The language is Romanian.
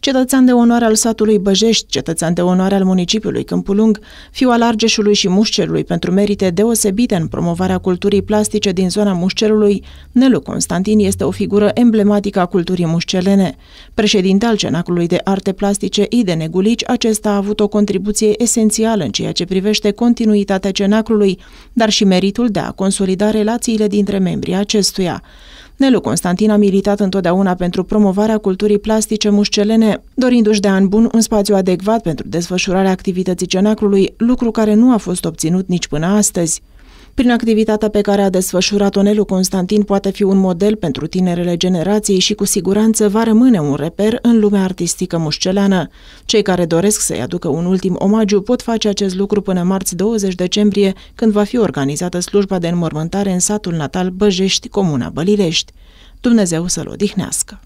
Cetățean de onoare al satului Băjești, cetățean de onoare al municipiului Câmpulung, fiu al Argeșului și Mușcerului pentru merite deosebite în promovarea culturii plastice din zona Mușcerului, Nelu Constantin este o figură emblematică a culturii mușcelene. Președinte al Cenacului de Arte Plastice Ide Negulici, acesta a avut o contribuție esențială în ceea ce privește continuitatea Cenacului, dar și meritul de a consolida relațiile dintre membrii acestuia. Nelu Constantin a militat întotdeauna pentru promovarea culturii plastice mușcelene, dorindu-și de an bun un spațiu adecvat pentru desfășurarea activității cenaclului, lucru care nu a fost obținut nici până astăzi. Prin activitatea pe care a desfășurat-o Nelu Constantin poate fi un model pentru tinerele generații și cu siguranță va rămâne un reper în lumea artistică mușceleană. Cei care doresc să-i aducă un ultim omagiu pot face acest lucru până marți 20 decembrie, când va fi organizată slujba de înmormântare în satul natal Băjești, comuna Bălilești. Dumnezeu să-l odihnească!